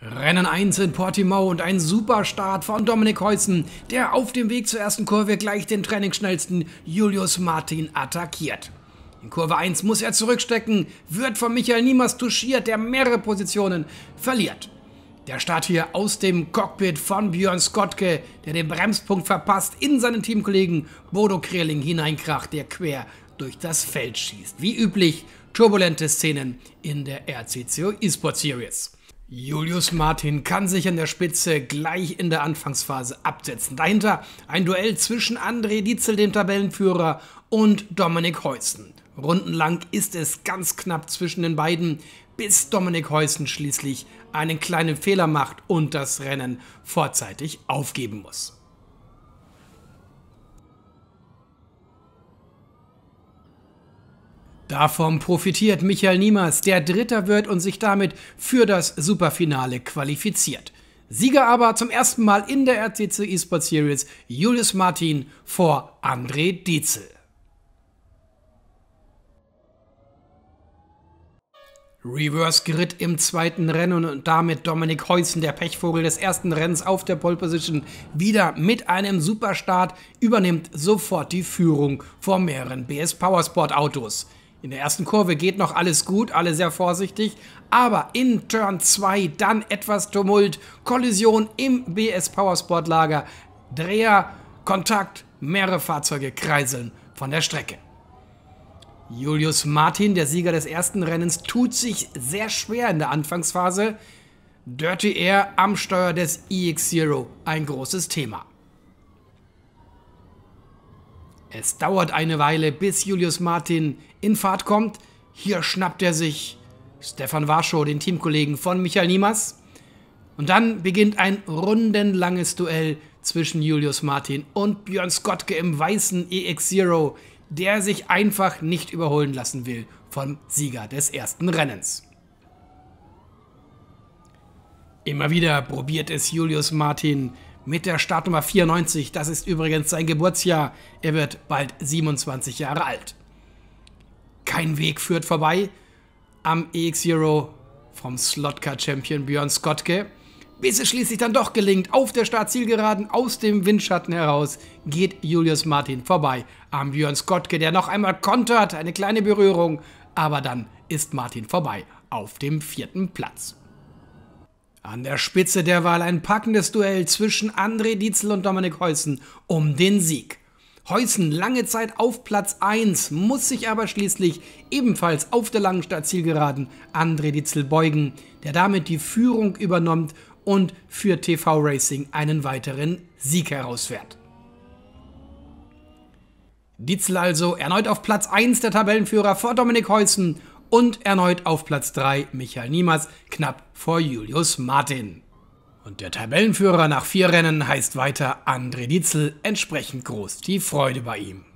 Rennen 1 in Portimao und ein Superstart von Dominik Heusen, der auf dem Weg zur ersten Kurve gleich den trainingsschnellsten Julius Martin attackiert. In Kurve 1 muss er zurückstecken, wird von Michael Niemers touchiert, der mehrere Positionen verliert. Der Start hier aus dem Cockpit von Björn Skotke, der den Bremspunkt verpasst, in seinen Teamkollegen Bodo Kreling hineinkracht, der quer durch das Feld schießt. Wie üblich, turbulente Szenen in der RCCO eSport Series. Julius Martin kann sich an der Spitze gleich in der Anfangsphase absetzen. Dahinter ein Duell zwischen André Dietzel, dem Tabellenführer, und Dominik Heusen. Rundenlang ist es ganz knapp zwischen den beiden, bis Dominik Heusen schließlich einen kleinen Fehler macht und das Rennen vorzeitig aufgeben muss. Davon profitiert Michael Niemers, der Dritter wird und sich damit für das Superfinale qualifiziert. Sieger aber zum ersten Mal in der RCC eSport Series Julius Martin vor André Dietzel. Reverse geritt im zweiten Rennen und damit Dominik Heusen, der Pechvogel des ersten Rennens auf der Pole Position, wieder mit einem Superstart, übernimmt sofort die Führung vor mehreren BS Powersport Autos. In der ersten Kurve geht noch alles gut, alle sehr vorsichtig, aber in Turn 2 dann etwas Tumult, Kollision im BS Powersport Lager, Dreher, Kontakt, mehrere Fahrzeuge kreiseln von der Strecke. Julius Martin, der Sieger des ersten Rennens, tut sich sehr schwer in der Anfangsphase. Dirty Air am Steuer des ex Zero, ein großes Thema. Es dauert eine Weile, bis Julius Martin in Fahrt kommt. Hier schnappt er sich Stefan Warschow, den Teamkollegen von Michael Niemers. Und dann beginnt ein rundenlanges Duell zwischen Julius Martin und Björn Skotke im weißen EX0, der sich einfach nicht überholen lassen will vom Sieger des ersten Rennens. Immer wieder probiert es Julius Martin, mit der Startnummer 94. Das ist übrigens sein Geburtsjahr. Er wird bald 27 Jahre alt. Kein Weg führt vorbei am EX-Hero vom Slotcar-Champion Björn Skotke, Bis es schließlich dann doch gelingt, auf der Startzielgeraden aus dem Windschatten heraus geht Julius Martin vorbei am Björn Skotke, der noch einmal kontert, eine kleine Berührung, aber dann ist Martin vorbei auf dem vierten Platz. An der Spitze der Wahl ein packendes Duell zwischen André Dietzel und Dominik Heusen um den Sieg. Heusen lange Zeit auf Platz 1, muss sich aber schließlich ebenfalls auf der langen Startzielgeraden André Dietzel beugen, der damit die Führung übernimmt und für TV Racing einen weiteren Sieg herausfährt. Dietzel also erneut auf Platz 1 der Tabellenführer vor Dominik Heusen und erneut auf Platz 3 Michael Niemers, knapp vor Julius Martin. Und der Tabellenführer nach vier Rennen heißt weiter André Dietzel, entsprechend groß die Freude bei ihm.